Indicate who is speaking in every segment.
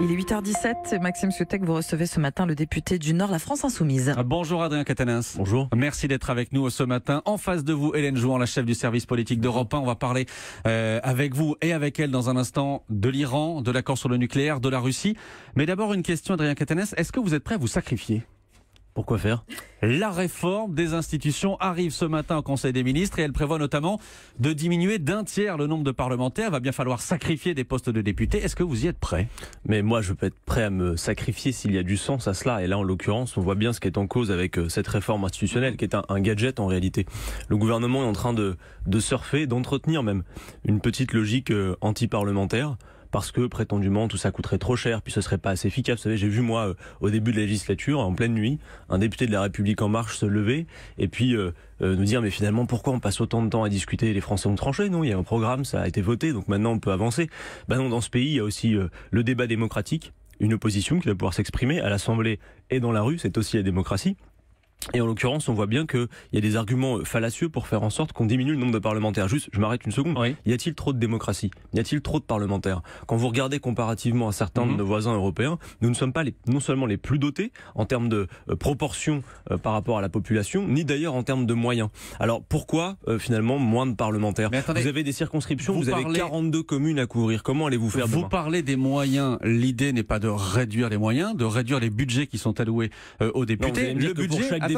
Speaker 1: Il est 8h17. Maxime Soutek, vous recevez ce matin le député du Nord, la France Insoumise.
Speaker 2: Ah, bonjour Adrien Catanins. Bonjour. Merci d'être avec nous ce matin. En face de vous, Hélène Jouan, la chef du service politique d'Europe 1. On va parler euh, avec vous et avec elle dans un instant de l'Iran, de l'accord sur le nucléaire, de la Russie. Mais d'abord une question, Adrien Catanins. Est-ce que vous êtes prêt à vous sacrifier pourquoi faire La réforme des institutions arrive ce matin au Conseil des ministres et elle prévoit notamment de diminuer d'un tiers le nombre de parlementaires. Il va bien falloir sacrifier des postes de députés. Est-ce que
Speaker 1: vous y êtes prêt Mais moi, je peux être prêt à me sacrifier s'il y a du sens à cela. Et là, en l'occurrence, on voit bien ce qui est en cause avec euh, cette réforme institutionnelle qui est un, gadget en réalité. Le gouvernement est en train de, de surfer, d'entretenir même une petite logique euh, anti-parlementaire parce que prétendument tout ça coûterait trop cher, puis ce serait pas assez efficace. Vous savez, j'ai vu moi euh, au début de la législature, en pleine nuit, un député de la République en marche se lever et puis euh, euh, nous dire mais finalement pourquoi on passe autant de temps à discuter Les Français ont tranché, non Il y a un programme, ça a été voté, donc maintenant on peut avancer. Ben non, dans ce pays il y a aussi le débat démocratique une opposition qui doit pouvoir s'exprimer à l'Assemblée et dans la rue, c'est aussi la démocratie. Et en l'occurrence, on voit bien qu'il y a des arguments euh, fallacieux pour faire en sorte qu'on diminue le nombre de parlementaires. Juste, je m'arrête une seconde. Y a-t-il trop de démocratie Y a-t-il trop de parlementaires Quand vous regardez comparativement à certains de mhm. nos voisins européens, nous ne sommes pas non seulement les plus dotés en termes de euh, proportion euh, par rapport à la population, ni d'ailleurs en termes de moyens. Alors pourquoi finalement moins de parlementaires Vous avez des circonscriptions, vous, avez 42 communes à couvrir. Comment allez-vous faire Vous parlez
Speaker 2: des moyens. L'idée n'est pas de réduire les moyens, de réduire les budgets qui sont alloués aux députés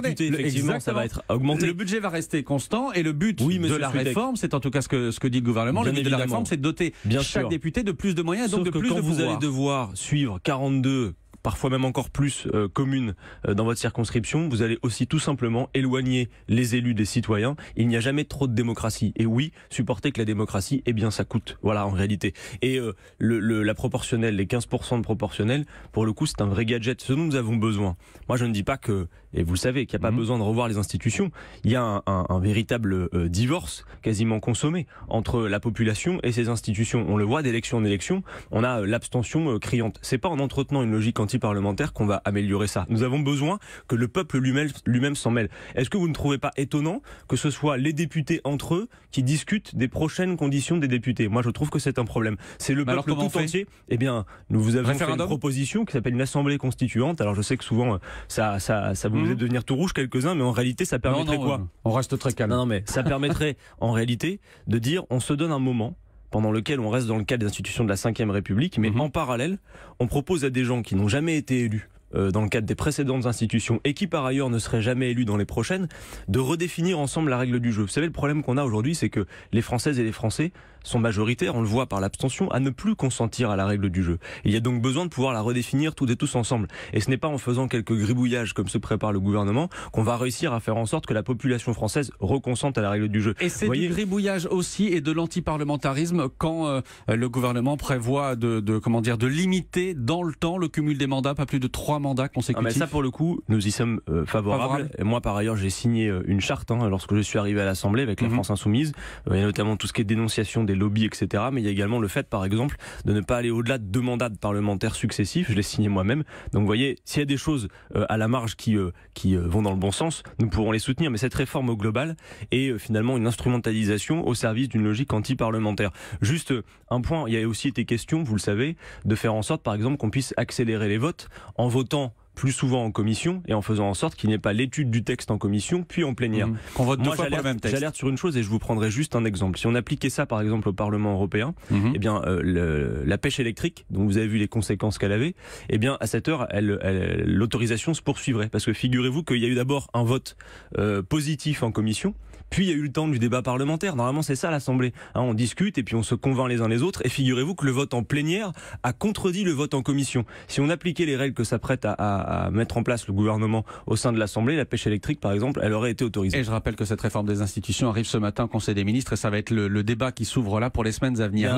Speaker 2: effectivement, ça va être augmenté. Le budget va rester constant et le but de la réforme, c'est en tout cas ce que, ce que dit le gouvernement, le but de la réforme, c'est de doter Bien chaque député de plus de moyens, donc de plus de vous allez
Speaker 1: devoir suivre 42 parfois même encore plus euh, communes euh, dans votre circonscription, vous allez aussi tout simplement éloigner les élus des citoyens. Il n'y a jamais trop de démocratie. Et oui, supporter que la démocratie, eh bien, ça coûte. Voilà, en réalité. Et euh, le, la proportionnelle, les 15% de proportionnelle, pour le coup, c'est un vrai gadget. Ce dont nous avons besoin. Moi, je ne dis pas que et vous le savez, qu'il n'y a pas mhm. besoin de revoir les institutions, il y a un, un, un véritable euh, divorce quasiment consommé entre la population et ses institutions. On le voit d'élection en élection, on a euh, l'abstention euh, criante. C'est pas en entretenant une logique antiparlementaire qu'on va améliorer ça. Nous avons besoin que le peuple lui-même lui s'en mêle. Est-ce que vous ne trouvez pas étonnant que ce soit les députés entre eux qui discutent des prochaines conditions des députés Moi, je trouve que c'est un problème. C'est le peuple tout entier. Eh bien, nous vous avons fait une proposition qui s'appelle une assemblée constituante. Alors, je sais que souvent ça ça, ça vous vous allez mmh. devenir tout rouge quelques-uns, mais en réalité, ça permettrait quoi On reste très calme. mais ça permettrait en réalité de dire on se donne un moment pendant lequel on reste dans le cadre des institutions de la Ve République, mais mmh. en parallèle, on propose à des gens qui n'ont jamais été élus euh, dans le cadre des précédentes institutions et qui par ailleurs ne seraient jamais élus dans les prochaines, de redéfinir ensemble la règle du jeu. Vous savez, le problème qu'on a aujourd'hui, c'est que les Françaises et les Français sont majoritaires, on le voit par l'abstention, à ne plus consentir à la règle du jeu. Il y a donc besoin de pouvoir la redéfinir toutes et tous ensemble. Et ce n'est pas en faisant quelques gribouillages comme se prépare le gouvernement qu'on va réussir à faire en sorte que la population française reconsente à la règle du jeu. Et c'est du
Speaker 2: gribouillage aussi et de l'antiparlementarisme quand euh, le gouvernement prévoit de, de, comment dire, de limiter dans le temps le cumul des mandats, pas plus de trois mandats consécutifs. mais ça, pour le coup,
Speaker 1: nous y sommes euh, favorables. moi, par ailleurs, j'ai signé euh, une charte hein, lorsque je suis arrivé à l'Assemblée avec la mhm. France Insoumise. Euh, il y a notamment tout ce qui est dénonciation des lobbies, etc. Mais il y a également le fait, par exemple, de ne pas aller au-delà de deux mandats parlementaires successifs. Je l'ai signé moi-même. Donc, vous voyez, s'il y a des choses à la marge qui, qui vont dans le bon sens, nous pourrons les soutenir. Mais cette réforme au global est finalement une instrumentalisation au service d'une logique anti-parlementaire. Juste un point, il y a aussi été question, vous le savez, de faire en sorte, par exemple, qu'on puisse accélérer les votes en votant plus souvent en commission et en faisant en sorte qu'il n'y ait pas l'étude du texte en commission puis en plénière. Mhm. Qu'on vote deux fois le même J'alerte sur une chose et je vous prendrai juste un exemple. Si on appliquait ça par exemple au Parlement européen, mhm. eh bien euh, la pêche électrique dont vous avez vu les conséquences qu'elle avait, eh bien à cette heure l'autorisation se poursuivrait parce que figurez-vous qu'il y a eu d'abord un vote euh, positif en commission puis il y a eu le temps du débat parlementaire. Normalement, c'est ça l'Assemblée. Hein, on discute et puis on se convainc les uns les autres. Et figurez-vous que le vote en plénière a contredit le vote en commission. Si on appliquait les règles que s'apprête à, à, mettre en place le gouvernement au sein de l'Assemblée, la pêche électrique, par exemple, elle aurait été autorisée. Et je rappelle que cette réforme des institutions arrive ce matin au Conseil des
Speaker 2: ministres et ça va être le, débat qui s'ouvre là pour les semaines à venir. Il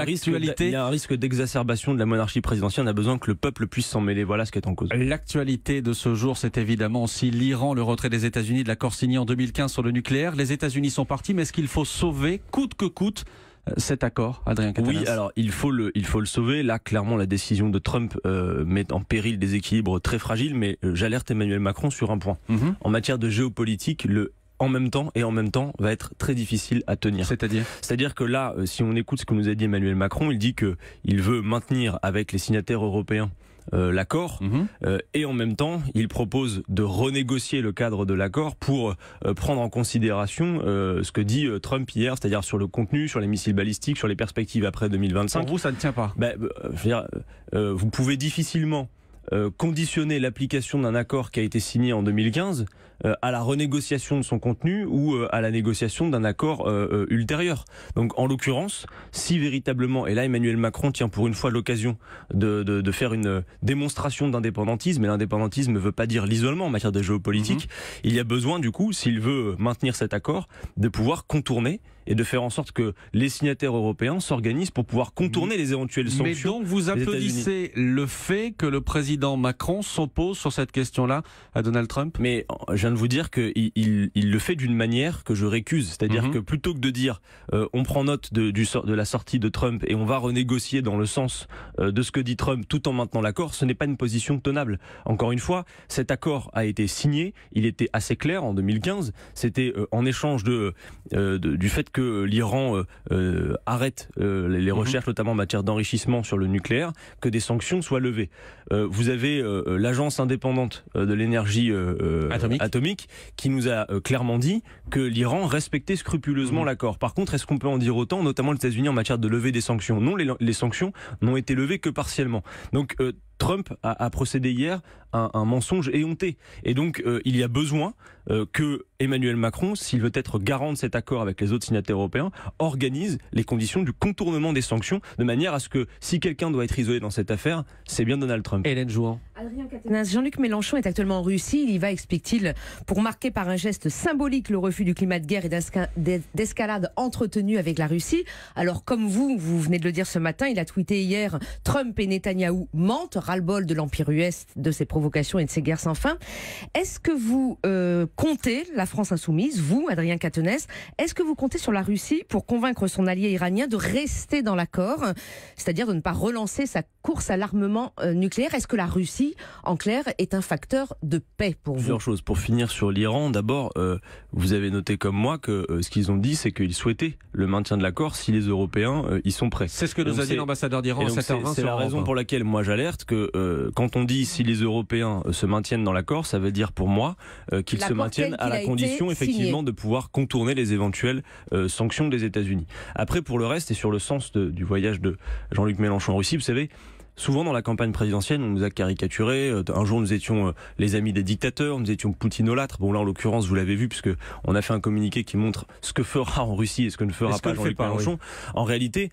Speaker 2: y a un
Speaker 1: risque d'exacerbation de la monarchie présidentielle. On a besoin que le peuple puisse s'en mêler. Voilà ce qui est en cause.
Speaker 2: L'actualité de ce jour, c'est évidemment aussi l'Iran, le retrait des États-Unis de l'accord signé en 2015 sur le nucléaire. Les états unis sont partis, mais est-ce qu'il faut sauver coûte que coûte euh, cet accord,
Speaker 1: Adrien Oui, alors il faut le, il faut le sauver. Là, clairement, la décision de Trump euh, met en péril des équilibres très fragiles. Mais euh, j'alerte Emmanuel Macron sur un point. Mhm. En matière de géopolitique, le en même temps et en même temps va être très difficile à tenir. C'est-à-dire C'est-à-dire que là, si on écoute ce que nous a dit Emmanuel Macron, il dit que il veut maintenir avec les signataires européens euh, l'accord mhm. euh, et en même temps il propose de renégocier le cadre de l'accord pour euh, prendre en considération ce que dit Trump hier, c'est-à-dire sur le contenu, sur les missiles balistiques, sur les perspectives après 2025. Pour vous ça ne tient pas. Bah, vous pouvez difficilement euh, conditionner l'application d'un accord qui a été signé en 2015 euh, à la renégociation de son contenu ou euh, à la négociation d'un accord ultérieur. Donc en l'occurrence, si véritablement, et là Emmanuel Macron tient pour une fois l'occasion de, faire une démonstration d'indépendantisme, et l'indépendantisme ne veut pas dire l'isolement en matière de géopolitique, mhm. il y a besoin du coup, s'il veut maintenir cet accord, de pouvoir contourner et de faire en sorte que les signataires européens s'organisent pour pouvoir contourner les éventuelles sanctions. Mais donc vous applaudissez
Speaker 2: le fait que le président Macron s'oppose sur cette question-là à Donald Trump
Speaker 1: Mais je viens de vous dire qu'il il, le fait d'une manière que je récuse. C'est-à-dire mhm. que plutôt que de dire euh, on prend note de, de la sortie de Trump et on va renégocier dans le sens euh, de ce que dit Trump tout en maintenant l'accord, ce n'est pas une position tenable. Encore une fois, cet accord a été signé, il était assez clair en 2015, c'était euh, en échange de, du fait que que l'Iran euh, euh, arrête euh, les mhm. recherches, notamment en matière d'enrichissement sur le nucléaire, que des sanctions soient levées. vous avez l'agence indépendante de l'énergie atomique. qui nous a clairement dit que l'Iran respectait scrupuleusement mhm. l'accord. Par contre, est-ce qu'on peut en dire autant, notamment les États-Unis en matière de levée des sanctions Non, les, les sanctions n'ont été levées que partiellement. Donc Trump a, procédé hier à un mensonge éhonté. Et donc, euh, il y a besoin euh, que Emmanuel Macron, s'il veut être garant de cet accord avec les autres signataires européens, organise les conditions du contournement des sanctions de manière à ce que si quelqu'un doit être isolé dans cette affaire, c'est bien Donald Trump. Hélène Jean-Luc Mélenchon est actuellement en Russie. Il y va, explique-t-il, pour marquer par un geste symbolique le refus du climat de guerre et d'escalade entretenue avec la Russie. Alors, comme vous, vous venez de le dire ce matin, il a tweeté hier Trump et Netanyahou mentent, ras-le-bol de l'Empire US, de ses provocations et de ses guerres sans fin. Est-ce que vous euh, comptez, la France insoumise, vous, Adrien Catenès, est-ce que vous comptez sur la Russie
Speaker 2: pour convaincre son allié iranien de rester dans l'accord, c'est-à-dire de ne pas relancer sa course à l'armement euh, nucléaire Est-ce que la Russie en clair, est un facteur de paix pour
Speaker 1: Plusieurs vous Plusieurs choses. Pour finir sur l'Iran, d'abord, euh, vous avez noté comme moi que euh, ce qu'ils ont dit, c'est qu'ils souhaitaient le maintien de l'accord si les Européens euh, y sont prêts. C'est ce que nous a dit l'ambassadeur d'Iran 7 C'est la raison pour laquelle moi j'alerte que quand on dit si les Européens se maintiennent dans l'accord, ça veut dire pour moi qu'ils se maintiennent à la condition effectivement de pouvoir contourner les éventuelles sanctions des États-Unis. Après, pour le reste et sur le sens du voyage de Jean-Luc Mélenchon en Russie, vous savez, souvent dans la campagne présidentielle, on nous a caricaturé. Euh, un jour, nous étions euh, les amis des dictateurs, nous étions poutinolâtres. Bon, là, en l'occurrence, vous l'avez vu, puisque on a fait un communiqué qui montre ce que fera en Russie et ce que ne fera pas Jean-Luc En réalité,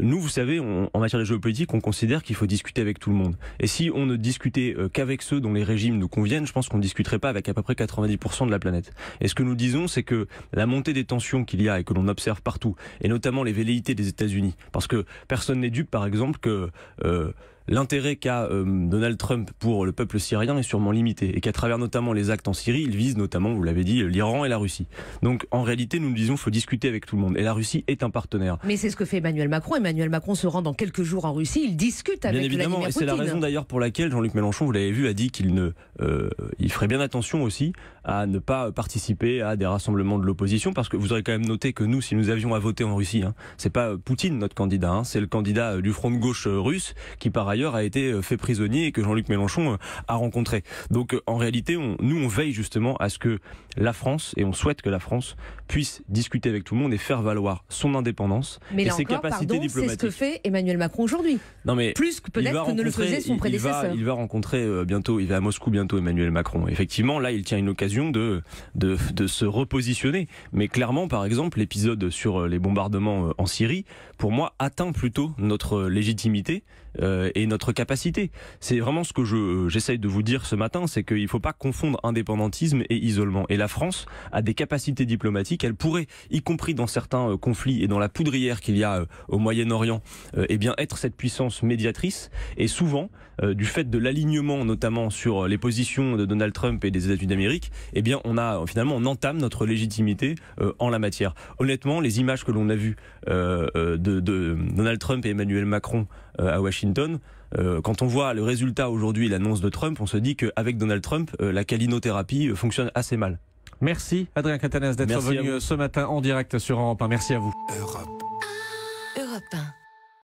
Speaker 1: nous, vous savez, en matière de géopolitique, on considère qu'il faut discuter avec tout le monde. Et si on ne discutait euh, qu'avec ceux dont les régimes nous conviennent, je pense qu'on ne discuterait pas avec à peu près 90% de la planète. Et ce que nous disons, c'est que la montée des tensions qu'il y a et que l'on observe partout, et notamment les velléités des États-Unis, parce que personne n'est dupe, par exemple, que... Euh, l'intérêt qu'a euh, Donald Trump pour le peuple syrien est sûrement limité et qu'à travers notamment les actes en Syrie, il vise notamment, vous l'avez dit, l'Iran et la Russie. Donc en réalité, nous nous disons, faut discuter avec tout le monde. Et la Russie est un partenaire. Mais c'est ce que fait Emmanuel Macron. Emmanuel Macron se rend dans quelques jours en Russie. Il discute avec. Bien évidemment, et c'est la raison d'ailleurs pour laquelle Jean-Luc Mélenchon, vous l'avez vu, a dit qu'il ne, euh, il ferait bien attention aussi à ne pas participer à des rassemblements de l'opposition, parce que vous aurez quand même noté que nous, si nous avions à voter en Russie, hein, c'est pas euh, Poutine notre candidat, hein, c'est le candidat du front de gauche russe qui par a été euh, fait prisonnier et que Jean-Luc Mélenchon euh, a rencontré. Donc euh, en réalité, nous, on veille justement à ce que la France, et on souhaite que la France, puisse discuter avec tout le monde et faire valoir son indépendance mais et ses capacités diplomatiques. C'est ce que
Speaker 2: fait Emmanuel Macron aujourd'hui.
Speaker 1: Non mais plus que peut-être que ne le faisait son prédécesseur. Il va, rencontrer bientôt, il va à Moscou bientôt Emmanuel Macron. Effectivement, là, il tient une occasion de, de, de se repositionner. Mais clairement, par exemple, l'épisode sur les bombardements en Syrie, pour moi, atteint plutôt notre légitimité euh, et notre capacité. C'est vraiment ce que euh, j'essaye de vous dire ce matin, c'est qu'il ne faut pas confondre indépendantisme et isolement. Et la France a des capacités diplomatiques, elle pourrait, y compris dans certains euh, conflits et dans la poudrière qu'il y a au Moyen-Orient, et eh bien être cette puissance médiatrice. Et souvent, du fait de l'alignement notamment sur les positions de Donald Trump et des États-Unis d'Amérique, et eh bien on a finalement on entame notre légitimité en la matière. Honnêtement, les images que l'on a vues de, Donald Trump et Emmanuel Macron à Washington euh, quand on voit le résultat aujourd'hui, l'annonce de Trump, on se dit qu'avec Donald Trump, euh, la calinothérapie euh, fonctionne assez mal.
Speaker 2: Merci Adrien Catanès d'être venu ce matin en direct sur Europe 1. Merci à vous. Europe.